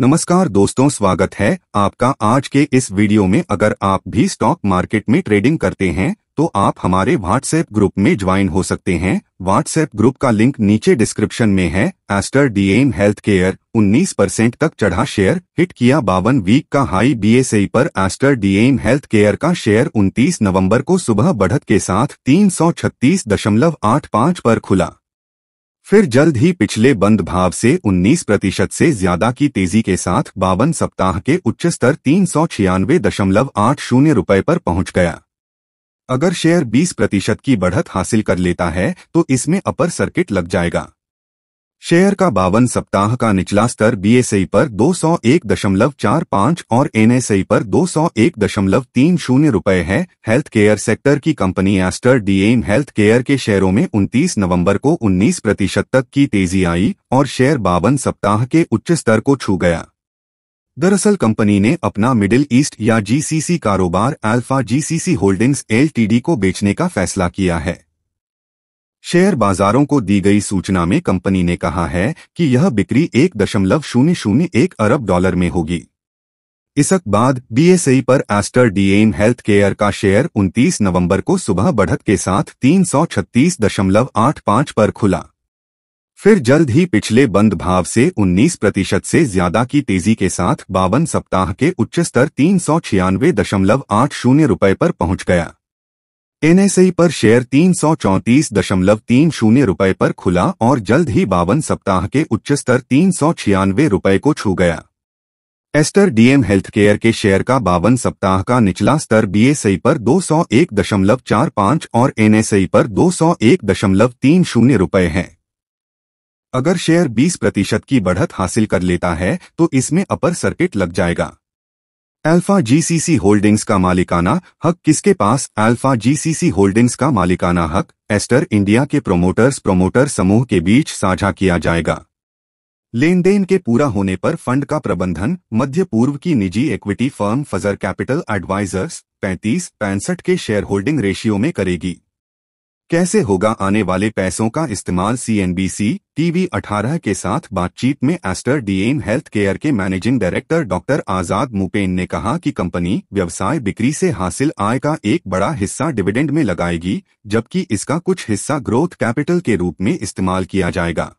नमस्कार दोस्तों स्वागत है आपका आज के इस वीडियो में अगर आप भी स्टॉक मार्केट में ट्रेडिंग करते हैं तो आप हमारे व्हाट्सएप ग्रुप में ज्वाइन हो सकते हैं व्हाट्सएप ग्रुप का लिंक नीचे डिस्क्रिप्शन में है एस्टर डीएम हेल्थ केयर उन्नीस परसेंट तक चढ़ा शेयर हिट किया बावन वीक का हाई बीएसई पर एस्टर डीएम हेल्थ केयर का शेयर 29 नवंबर को सुबह बढ़त के साथ पाँच पर खुला फिर जल्द ही पिछले बंद भाव से 19 प्रतिशत से ज्यादा की तेजी के साथ बावन सप्ताह के उच्च स्तर तीन सौ छियानवे दशमलव आठ शून्य रुपये पर पहुंच गया अगर शेयर 20 प्रतिशत की बढ़त हासिल कर लेता है तो इसमें अपर सर्किट लग जाएगा शेयर का बावन सप्ताह का निचला स्तर बीएसई पर 201.45 और एनएसई पर 201.30 रुपए है हेल्थ केयर सेक्टर की company Aster DM health care के शेयरों में 29 नवंबर को 19 प्रतिशत तक की तेजी आई और शेयर बावन सप्ताह के उच्च स्तर को छू गया दरअसल कंपनी ने अपना मिडिल ईस्ट या जीसीसी कारोबार अल्फा जीसीसी होल्डिंग्स एलटीडी को बेचने का फैसला किया है शेयर बाजारों को दी गई सूचना में कंपनी ने कहा है कि यह बिक्री एक दशमलव शून्य शून्य एक अरब डॉलर में होगी इसक बाद बीएसई पर एस्टर डीएम हेल्थ केयर का शेयर 29 नवंबर को सुबह बढ़त के साथ 336.85 पर खुला फिर जल्द ही पिछले बंद भाव से 19 प्रतिशत से ज्यादा की तेजी के साथ बावन सप्ताह के उच्च स्तर तीन रुपए पर पहुंच गया एनएसई पर शेयर तीन सौ चौंतीस दशमलव तीन शून्य रुपये पर खुला और जल्द ही बावन सप्ताह के उच्च स्तर तीन सौ छियानवे रुपये को छू गया एस्टर डीएम हेल्थकेयर के शेयर का बावन सप्ताह का निचला स्तर बीएसई पर 201.45 और एनएसई पर 201.30 रुपए है अगर शेयर 20 प्रतिशत की बढ़त हासिल कर लेता है तो इसमें अपर सर्किट लग जाएगा अल्फा जीसीसी होल्डिंग्स का मालिकाना हक किसके पास अल्फा जीसीसी होल्डिंग्स का मालिकाना हक एस्टर इंडिया के प्रोमोटर्स प्रोमोटर समूह के बीच साझा किया जाएगा लेन देन के पूरा होने पर फंड का प्रबंधन मध्य पूर्व की निजी equity firm Fajr capital advisors पैंतीस पैंसठ के शेयर होल्डिंग रेशियो में करेगी कैसे होगा आने वाले पैसों का इस्तेमाल सीएनबीसी टीवी 18 के साथ बातचीत में एस्टर डीएम हेल्थ केयर के managing director doctor Azad Moopen ने कहा कि कंपनी व्यवसाय बिक्री से हासिल आय का एक बड़ा हिस्सा डिविडेंड में लगाएगी जबकि इसका कुछ हिस्सा ग्रोथ कैपिटल के रूप में इस्तेमाल किया जाएगा